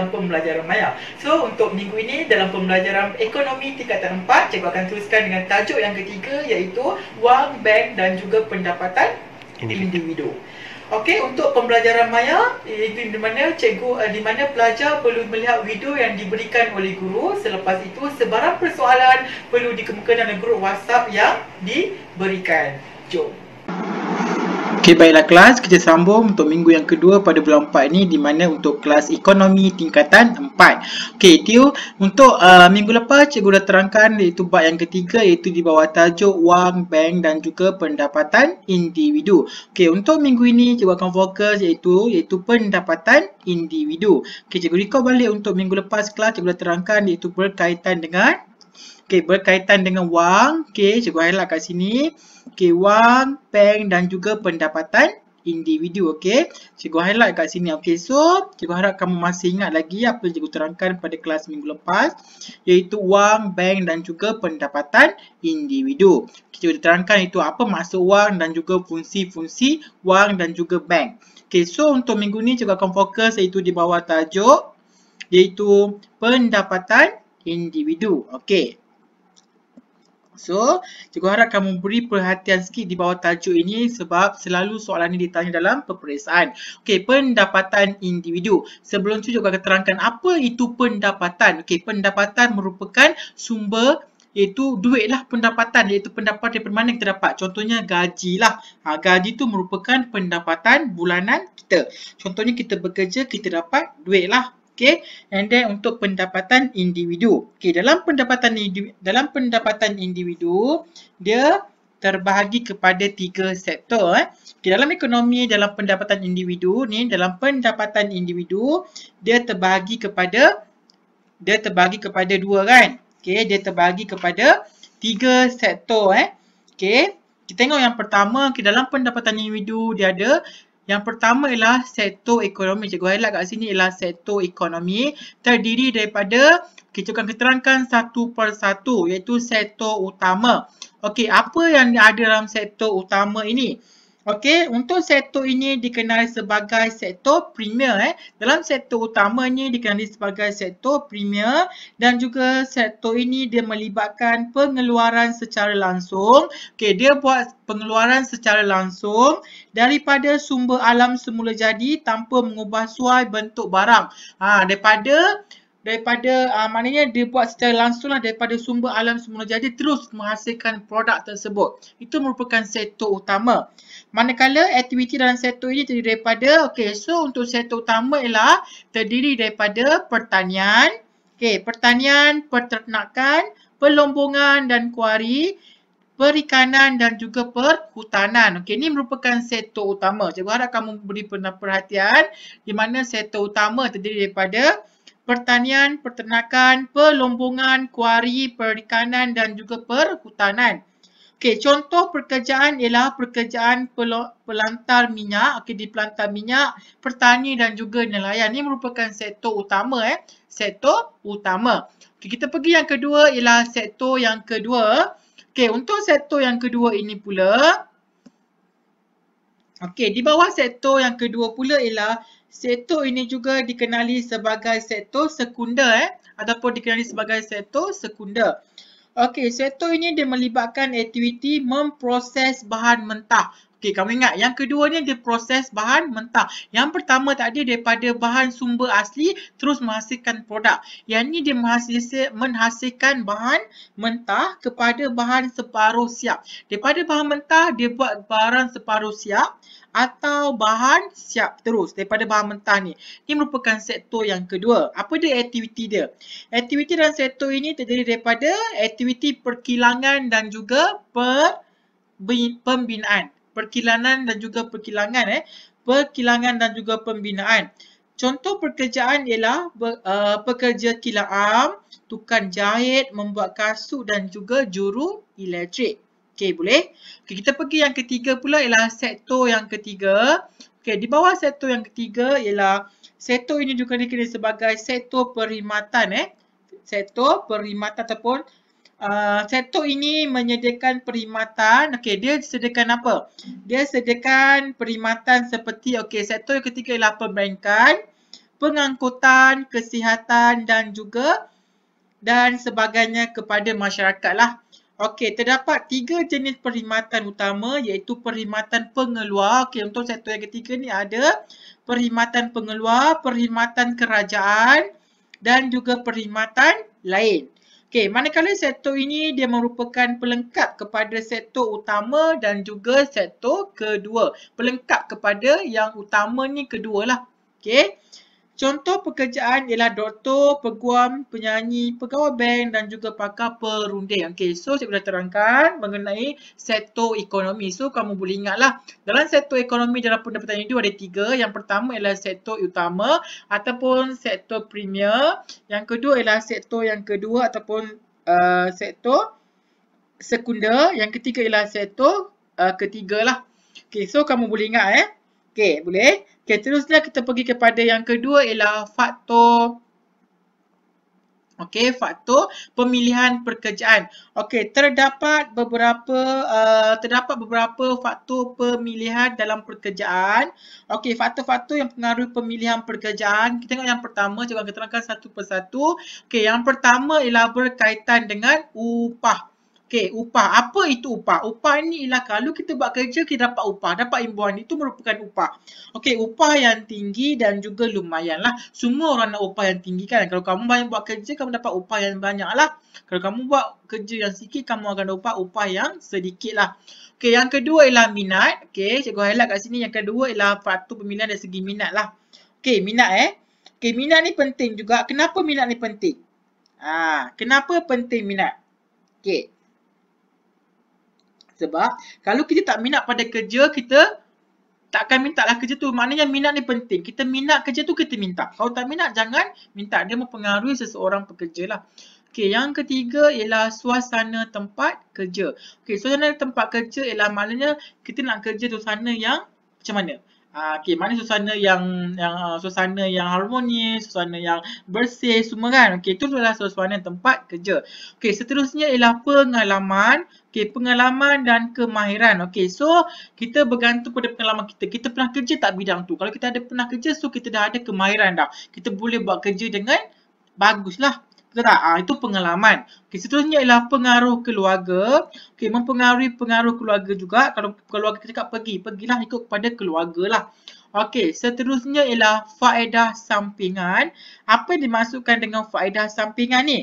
dalam pembelajaran maya. So untuk minggu ini dalam pembelajaran ekonomi tingkatan 4, cikgu akan teruskan dengan tajuk yang ketiga iaitu wang, bank dan juga pendapatan individu. individu. Okey, untuk pembelajaran maya iaitu di mana cikgu eh, di mana pelajar perlu melihat video yang diberikan oleh guru. Selepas itu sebarang persoalan perlu dikemukakan dalam grup WhatsApp yang diberikan. Jom. Okey, baiklah kelas. Kita sambung untuk minggu yang kedua pada bulan 4 ini di mana untuk kelas ekonomi tingkatan 4. Okey, itu Untuk uh, minggu lepas, cikgu dah terangkan iaitu bab yang ketiga iaitu di bawah tajuk wang, bank dan juga pendapatan individu. Okey, untuk minggu ini cikgu akan fokus iaitu iaitu pendapatan individu. Okey, cikgu record balik untuk minggu lepas kelas cikgu dah terangkan iaitu berkaitan dengan Okey, berkaitan dengan wang. Okey, cikgu highlight kat sini okey wang, bank dan juga pendapatan individu okey. Cikgu highlight kat sini okey. So, cikgu harap kamu masih ingat lagi apa yang cikgu terangkan pada kelas minggu lepas iaitu wang, bank dan juga pendapatan individu. Cikgu terangkan itu apa maksud wang dan juga fungsi-fungsi wang dan juga bank. Okey, so untuk minggu ni cikgu akan fokus iaitu di bawah tajuk iaitu pendapatan individu. Okey. So, cikgu harap kamu beri perhatian sikit di bawah tajuk ini sebab selalu soalan ini ditanya dalam peperiksaan. Okey, pendapatan individu. Sebelum tu juga akan terangkan apa itu pendapatan. Okey, pendapatan merupakan sumber iaitu duit lah pendapatan iaitu pendapatan daripada mana kita dapat contohnya gaji lah ha, gaji tu merupakan pendapatan bulanan kita contohnya kita bekerja kita dapat duit lah Okay, and then untuk pendapatan individu Okay, dalam pendapatan individu, dalam pendapatan individu dia terbahagi kepada tiga sektor eh okay, dalam ekonomi dalam pendapatan individu ni dalam pendapatan individu dia terbahagi kepada dia terbahagi kepada dua kan Okay, dia terbahagi kepada tiga sektor eh okey kita tengok yang pertama okay, dalam pendapatan individu dia ada yang pertama ialah sektor ekonomi. Cikgu highlight kat sini ialah sektor ekonomi terdiri daripada kita akan keterangkan satu per satu iaitu sektor utama. Okey, apa yang ada dalam sektor utama ini? Okey, untuk sektor ini dikenali sebagai sektor premier eh. Dalam sektor utama ni dikenali sebagai sektor premier dan juga sektor ini dia melibatkan pengeluaran secara langsung. Okey, dia buat pengeluaran secara langsung daripada sumber alam semula jadi tanpa mengubah suai bentuk barang. Ha, daripada daripada uh, maknanya dia buat secara langsunglah daripada sumber alam semula jadi terus menghasilkan produk tersebut. Itu merupakan sektor utama. Manakala aktiviti dalam sektor ini terdiri daripada, okey, so untuk sektor utama ialah terdiri daripada pertanian, okey, pertanian, peternakan, pelombongan dan kuari, perikanan dan juga perhutanan. Okey, ini merupakan sektor utama. Cikgu harap kamu beri perhatian di mana sektor utama terdiri daripada pertanian, peternakan, pelombongan, kuari, perikanan dan juga perhutanan. Okey, contoh pekerjaan ialah pekerjaan pelantar minyak, okey di pelantar minyak, pertani dan juga nelayan. Ini merupakan sektor utama eh, sektor utama. Okey, kita pergi yang kedua ialah sektor yang kedua. Okey, untuk sektor yang kedua ini pula Okey, di bawah sektor yang kedua pula ialah sektor ini juga dikenali sebagai sektor sekunder eh ataupun dikenali sebagai sektor sekunder. Okey, sektor ini dia melibatkan aktiviti memproses bahan mentah. Okey, kamu ingat yang kedua ni dia proses bahan mentah. Yang pertama tadi daripada bahan sumber asli terus menghasilkan produk. Yang ni dia menghasilkan bahan mentah kepada bahan separuh siap. Daripada bahan mentah dia buat barang separuh siap atau bahan siap terus daripada bahan mentah ni. Ini merupakan sektor yang kedua. Apa dia aktiviti dia? Aktiviti dan sektor ini terdiri daripada aktiviti perkilangan dan juga per pembinaan. Perkilangan dan juga perkilangan eh. Perkilangan dan juga pembinaan. Contoh pekerjaan ialah eh, pekerja kilang am, tukang jahit, membuat kasut dan juga juru elektrik. Okey, boleh? Okey, kita pergi yang ketiga pula ialah sektor yang ketiga. Okey, di bawah sektor yang ketiga ialah sektor ini juga dikenali sebagai sektor perkhidmatan eh. Sektor perkhidmatan ataupun Uh, sektor ini menyediakan perkhidmatan. Okey, dia sediakan apa? Dia sediakan perkhidmatan seperti okey, sektor yang ketiga ialah perbankan, pengangkutan, kesihatan dan juga dan sebagainya kepada masyarakatlah. Okey, terdapat tiga jenis perkhidmatan utama iaitu perkhidmatan pengeluar. Okey, untuk sektor yang ketiga ni ada perkhidmatan pengeluar, perkhidmatan kerajaan dan juga perkhidmatan lain. Okey, manakala sektor ini dia merupakan pelengkap kepada sektor utama dan juga sektor kedua. Pelengkap kepada yang utama ni kedua lah. Okey. Contoh pekerjaan ialah doktor, peguam, penyanyi, pegawai bank dan juga pakar perunding. Okey, so saya sudah terangkan mengenai sektor ekonomi. So kamu boleh ingatlah dalam sektor ekonomi dalam pendapatan itu ada tiga. Yang pertama ialah sektor utama ataupun sektor premier. Yang kedua ialah sektor yang kedua ataupun uh, sektor sekunder. Yang ketiga ialah sektor uh, ketiga lah. Okey, so kamu boleh ingat eh. Okey, boleh. Okey, teruslah kita pergi kepada yang kedua ialah faktor Okey, faktor pemilihan pekerjaan. Okey, terdapat beberapa uh, terdapat beberapa faktor pemilihan dalam pekerjaan. Okey, faktor-faktor yang pengaruh pemilihan pekerjaan. Kita tengok yang pertama, cuba terangkan satu persatu. Okey, yang pertama ialah berkaitan dengan upah. Okey, upah. Apa itu upah? Upah ni ialah kalau kita buat kerja, kita dapat upah. Dapat imbuan itu merupakan upah. Okey, upah yang tinggi dan juga lumayan lah. Semua orang nak upah yang tinggi kan? Kalau kamu banyak buat kerja, kamu dapat upah yang banyak lah. Kalau kamu buat kerja yang sikit, kamu akan dapat upah yang sedikit lah. Okey, yang kedua ialah minat. Okey, cikgu highlight kat sini. Yang kedua ialah faktor pemilihan dari segi minat lah. Okey, minat eh. Okey, minat ni penting juga. Kenapa minat ni penting? Ah, kenapa penting minat? Okey. Sebab kalau kita tak minat pada kerja, kita tak akan minta lah kerja tu. Maknanya minat ni penting. Kita minat kerja tu, kita minta. Kalau tak minat, jangan minta. Dia mempengaruhi seseorang pekerja lah. Okay, yang ketiga ialah suasana tempat kerja. Okay, suasana tempat kerja ialah maknanya kita nak kerja tu sana yang macam mana? Ah, okay, mana suasana yang yang uh, suasana yang harmoni, suasana yang bersih semua kan. Okey, itu adalah suasana tempat kerja. Okey, seterusnya ialah pengalaman Okey, pengalaman dan kemahiran. Okey, so kita bergantung pada pengalaman kita. Kita pernah kerja tak bidang tu? Kalau kita ada pernah kerja, so kita dah ada kemahiran dah. Kita boleh buat kerja dengan baguslah tak? Ha, itu pengalaman. Okay, seterusnya ialah pengaruh keluarga. Okay, mempengaruhi pengaruh keluarga juga. Kalau keluarga kita cakap pergi, pergilah ikut kepada keluarga lah. Okey, seterusnya ialah faedah sampingan. Apa dimasukkan dengan faedah sampingan ni?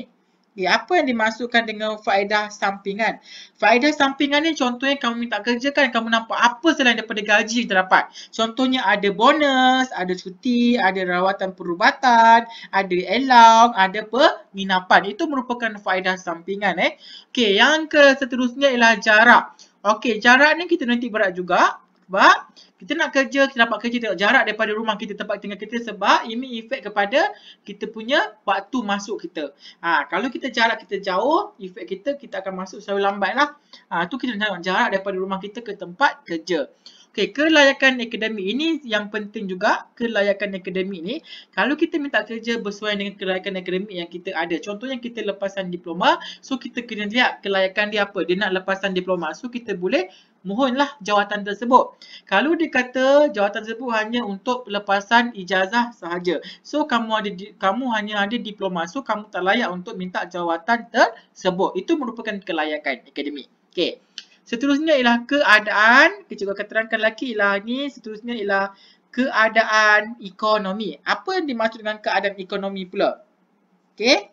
Okay, eh, apa yang dimasukkan dengan faedah sampingan? Faedah sampingan ni contohnya kamu minta kerja kan, kamu nampak apa selain daripada gaji yang terdapat. Contohnya ada bonus, ada cuti, ada rawatan perubatan, ada elang, ada penginapan. Itu merupakan faedah sampingan. Eh. Okay, yang seterusnya ialah jarak. Okey, jarak ni kita nanti berat juga. Sebab kita nak kerja, kita dapat kerja tengok jarak daripada rumah kita, tempat tinggal kita sebab ini efek kepada kita punya waktu masuk kita. Ha, kalau kita jarak kita jauh, efek kita, kita akan masuk selalu lambat lah. Ha, tu kita nak jarak daripada rumah kita ke tempat kerja. Okey, kelayakan akademik ini yang penting juga. Kelayakan akademik ini, kalau kita minta kerja bersuai dengan kelayakan akademik yang kita ada. Contohnya kita lepasan diploma, so kita kena lihat kelayakan dia apa. Dia nak lepasan diploma, so kita boleh mohonlah jawatan tersebut. Kalau dia kata jawatan tersebut hanya untuk lepasan ijazah sahaja. So kamu ada kamu hanya ada diploma, so kamu tak layak untuk minta jawatan tersebut. Itu merupakan kelayakan akademik. Okey. Seterusnya ialah keadaan, kita juga akan terangkan lagi ialah ni, seterusnya ialah keadaan ekonomi. Apa yang dimaksud dengan keadaan ekonomi pula? Okey.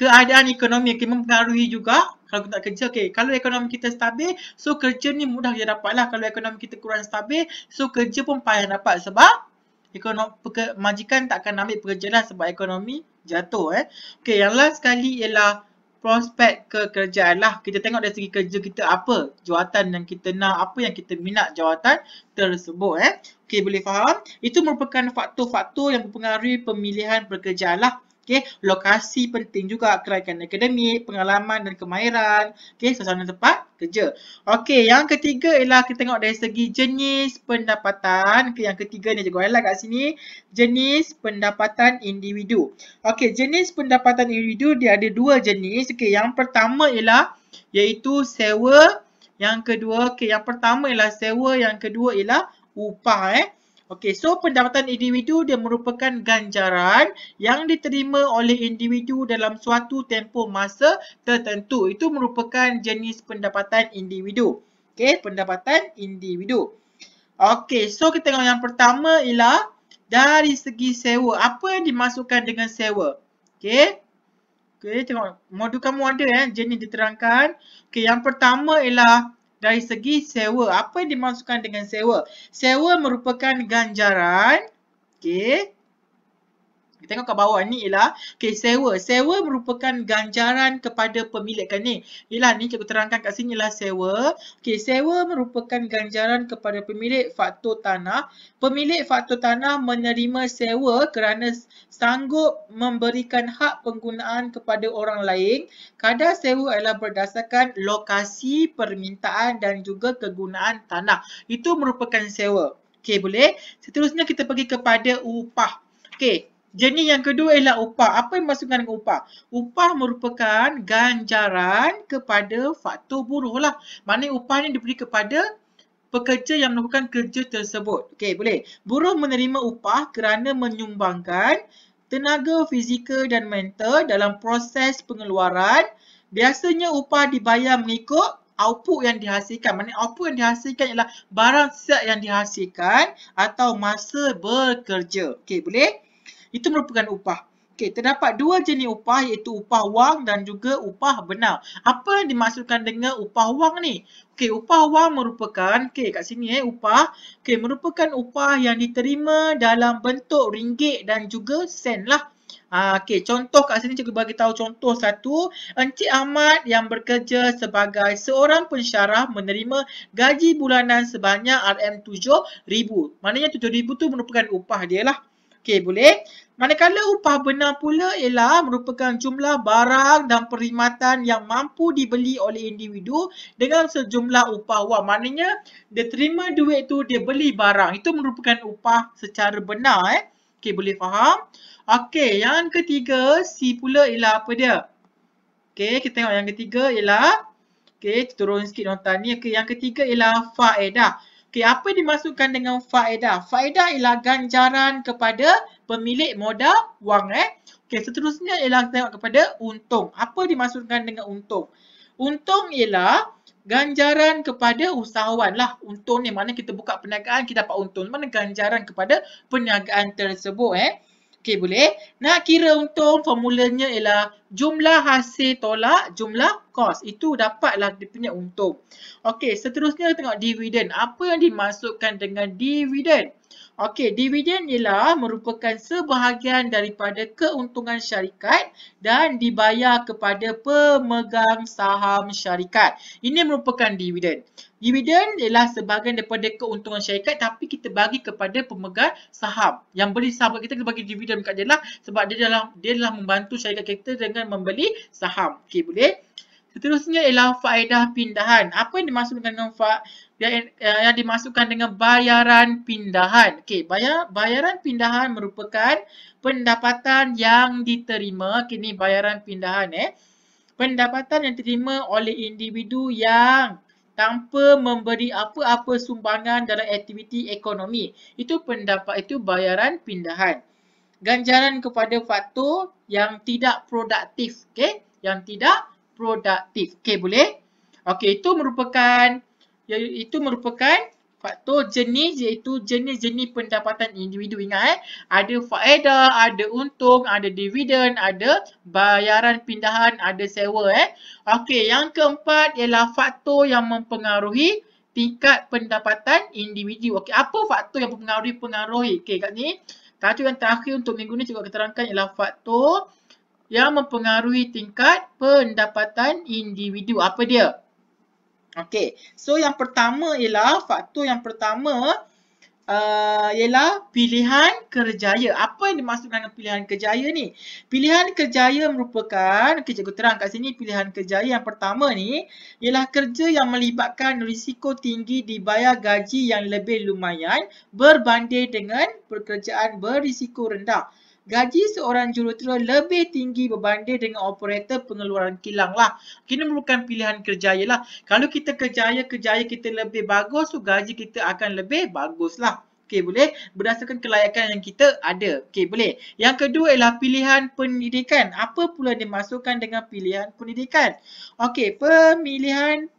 Keadaan ekonomi yang okay, mempengaruhi juga kalau kita tak kerja. Okay, kalau ekonomi kita stabil, so kerja ni mudah dia lah. Kalau ekonomi kita kurang stabil, so kerja pun payah dapat sebab ekonomi majikan takkan ambil pekerja lah sebab ekonomi jatuh eh. Okey, yang last sekali ialah prospek ke kerjaan lah. Kita tengok dari segi kerja kita apa jawatan yang kita nak, apa yang kita minat jawatan tersebut. Eh. Okey, boleh faham? Itu merupakan faktor-faktor yang mempengaruhi pemilihan pekerjaan lah. Okey, lokasi penting juga kerajaan akademik, pengalaman dan kemahiran. Okey, suasana tempat kerja. Okey, yang ketiga ialah kita tengok dari segi jenis pendapatan. Okey, yang ketiga ni juga ialah kat sini. Jenis pendapatan individu. Okey, jenis pendapatan individu dia ada dua jenis. Okey, yang pertama ialah iaitu sewa. Yang kedua, okey, yang pertama ialah sewa. Yang kedua ialah upah. Eh. Okey, so pendapatan individu dia merupakan ganjaran yang diterima oleh individu dalam suatu tempoh masa tertentu. Itu merupakan jenis pendapatan individu. Okey, pendapatan individu. Okey, so kita tengok yang pertama ialah dari segi sewa. Apa yang dimasukkan dengan sewa? Okey. Okey, tengok. Modul kamu ada eh, jenis diterangkan. Okey, yang pertama ialah dari segi sewa. Apa yang dimasukkan dengan sewa? Sewa merupakan ganjaran. Okey. Kita tengok kat bawah ni ialah okay, sewa. Sewa merupakan ganjaran kepada pemilik kan ni. Yalah ni cikgu terangkan kat sini ialah sewa. Okay, sewa merupakan ganjaran kepada pemilik faktor tanah. Pemilik faktor tanah menerima sewa kerana sanggup memberikan hak penggunaan kepada orang lain. Kadar sewa ialah berdasarkan lokasi permintaan dan juga kegunaan tanah. Itu merupakan sewa. Okay boleh? Seterusnya kita pergi kepada upah. Okay. Jenis yang kedua ialah upah. Apa yang masukkan dengan upah? Upah merupakan ganjaran kepada faktor buruh lah. Maknanya upah ni diberi kepada pekerja yang melakukan kerja tersebut. Okey, boleh. Buruh menerima upah kerana menyumbangkan tenaga fizikal dan mental dalam proses pengeluaran. Biasanya upah dibayar mengikut output yang dihasilkan. Maknanya output yang dihasilkan ialah barang siap yang dihasilkan atau masa bekerja. Okey, Boleh? Itu merupakan upah. Okey, terdapat dua jenis upah iaitu upah wang dan juga upah benar. Apa yang dimaksudkan dengan upah wang ni? Okey, upah wang merupakan, okey kat sini eh, upah, okey merupakan upah yang diterima dalam bentuk ringgit dan juga sen lah. Ah, okey, contoh kat sini cikgu bagi tahu contoh satu, Encik Ahmad yang bekerja sebagai seorang pensyarah menerima gaji bulanan sebanyak RM7,000. Maknanya RM7,000 tu merupakan upah dia lah. Okey, boleh? Manakala upah benar pula ialah merupakan jumlah barang dan perkhidmatan yang mampu dibeli oleh individu dengan sejumlah upah wang. Maknanya dia terima duit tu dia beli barang. Itu merupakan upah secara benar. Eh. Okey boleh faham? Okey yang ketiga C pula ialah apa dia? Okey kita tengok yang ketiga ialah Okey kita turun sikit nota ni. Okey yang ketiga ialah faedah. Okey apa dimasukkan dengan faedah? Faedah ialah ganjaran kepada pemilik modal wang eh. Okey, seterusnya ialah tengok kepada untung. Apa dimaksudkan dengan untung? Untung ialah ganjaran kepada usahawan lah. Untung ni mana kita buka perniagaan, kita dapat untung. Mana ganjaran kepada perniagaan tersebut eh. Okey, boleh. Nak kira untung, formulanya ialah jumlah hasil tolak jumlah kos. Itu dapatlah dia punya untung. Okey, seterusnya tengok dividen. Apa yang dimasukkan dengan dividen? Okey, dividen ialah merupakan sebahagian daripada keuntungan syarikat dan dibayar kepada pemegang saham syarikat. Ini merupakan dividen. Dividen ialah sebahagian daripada keuntungan syarikat tapi kita bagi kepada pemegang saham. Yang beli saham kita kita bagi dividen kat dia lah sebab dia dalam dia telah membantu syarikat kita dengan membeli saham. Okey, boleh? Seterusnya ialah faedah pindahan. Apa yang dimaksudkan dengan yang, eh, yang dimasukkan dengan bayaran pindahan. Okey, bayar, bayaran pindahan merupakan pendapatan yang diterima. Okey, ni bayaran pindahan eh. Pendapatan yang diterima oleh individu yang tanpa memberi apa-apa sumbangan dalam aktiviti ekonomi. Itu pendapat, itu bayaran pindahan. Ganjaran kepada faktor yang tidak produktif. Okey, yang tidak produktif. Okey, boleh? Okey, itu merupakan iaitu merupakan faktor jenis iaitu jenis-jenis pendapatan individu ingat eh ada faedah ada untung ada dividen ada bayaran pindahan ada sewa eh okey yang keempat ialah faktor yang mempengaruhi tingkat pendapatan individu okey apa faktor yang mempengaruhi pengaruhi okey kat ni kacau yang terakhir untuk minggu ni cikgu akan terangkan ialah faktor yang mempengaruhi tingkat pendapatan individu apa dia Okay, So yang pertama ialah faktor yang pertama uh, ialah pilihan kerjaya. Apa yang dimaksudkan dengan pilihan kerjaya ni? Pilihan kerjaya merupakan, okey cikgu terang kat sini pilihan kerjaya yang pertama ni ialah kerja yang melibatkan risiko tinggi dibayar gaji yang lebih lumayan berbanding dengan pekerjaan berisiko rendah gaji seorang jurutera lebih tinggi berbanding dengan operator pengeluaran kilang lah. Kini bukan pilihan kerjaya lah. Kalau kita kerjaya-kerjaya kita lebih bagus, so gaji kita akan lebih bagus lah. Okay boleh? Berdasarkan kelayakan yang kita ada. Okay boleh? Yang kedua ialah pilihan pendidikan. Apa pula dimasukkan dengan pilihan pendidikan? Okay, pemilihan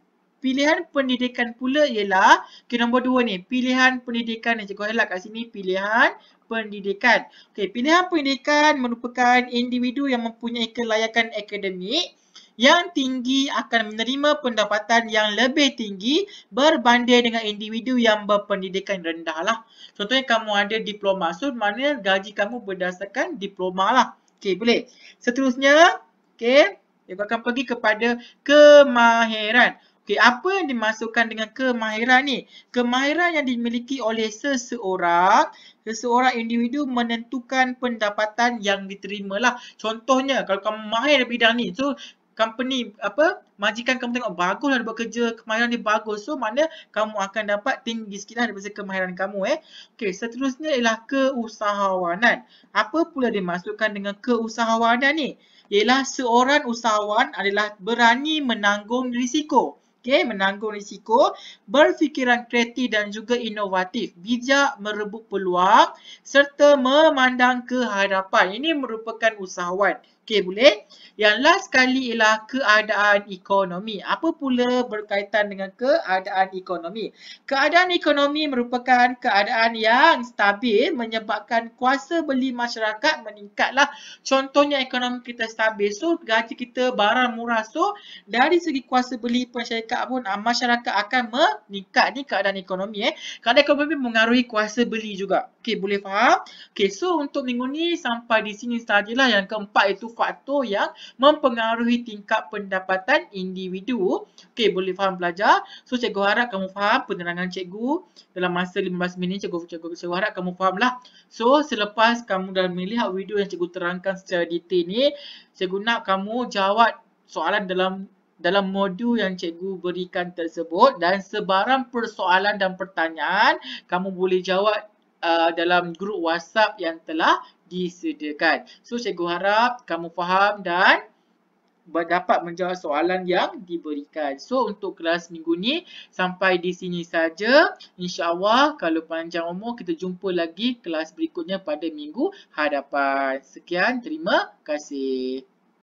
Pilihan pendidikan pula ialah, ke okay, nombor dua ni, pilihan pendidikan yang cikgu helak kat sini, pilihan pendidikan. Okey, pilihan pendidikan merupakan individu yang mempunyai kelayakan akademik yang tinggi akan menerima pendapatan yang lebih tinggi berbanding dengan individu yang berpendidikan rendah lah. Contohnya kamu ada diploma, so mana gaji kamu berdasarkan diploma lah. Okey, boleh. Seterusnya, okey, kita akan pergi kepada kemahiran. Okey, apa yang dimasukkan dengan kemahiran ni? Kemahiran yang dimiliki oleh seseorang seseorang individu menentukan pendapatan yang diterimalah. Contohnya, kalau kamu mahir di bidang ni, so company apa majikan kamu tengok baguslah dia buat kerja kemahiran dia bagus so mana kamu akan dapat tinggi sikitlah daripada kemahiran kamu eh Okay, seterusnya ialah keusahawanan apa pula dimaksudkan dengan keusahawanan ni ialah seorang usahawan adalah berani menanggung risiko okay, menanggung risiko, berfikiran kreatif dan juga inovatif, bijak merebut peluang serta memandang ke hadapan. Ini merupakan usahawan. Okey boleh. Yang last sekali ialah keadaan ekonomi. Apa pula berkaitan dengan keadaan ekonomi? Keadaan ekonomi merupakan keadaan yang stabil menyebabkan kuasa beli masyarakat meningkatlah. Contohnya ekonomi kita stabil. So gaji kita barang murah. So dari segi kuasa beli masyarakat pun ah, masyarakat akan meningkat ni keadaan ekonomi. Eh. Keadaan ekonomi mengaruhi kuasa beli juga. Okey boleh faham? Okey so untuk minggu ni sampai di sini sahajalah yang keempat itu faktor yang mempengaruhi tingkat pendapatan individu. Okey, boleh faham pelajar? So, cikgu harap kamu faham penerangan cikgu dalam masa 15 minit. Cikgu, cikgu, cikgu harap kamu faham lah. So, selepas kamu dah melihat video yang cikgu terangkan secara detail ni, cikgu nak kamu jawab soalan dalam dalam modul yang cikgu berikan tersebut dan sebarang persoalan dan pertanyaan kamu boleh jawab uh, dalam grup WhatsApp yang telah disediakan. So, cikgu harap kamu faham dan dapat menjawab soalan yang diberikan. So, untuk kelas minggu ni sampai di sini saja. InsyaAllah, kalau panjang umur, kita jumpa lagi kelas berikutnya pada minggu hadapan. Sekian, terima kasih.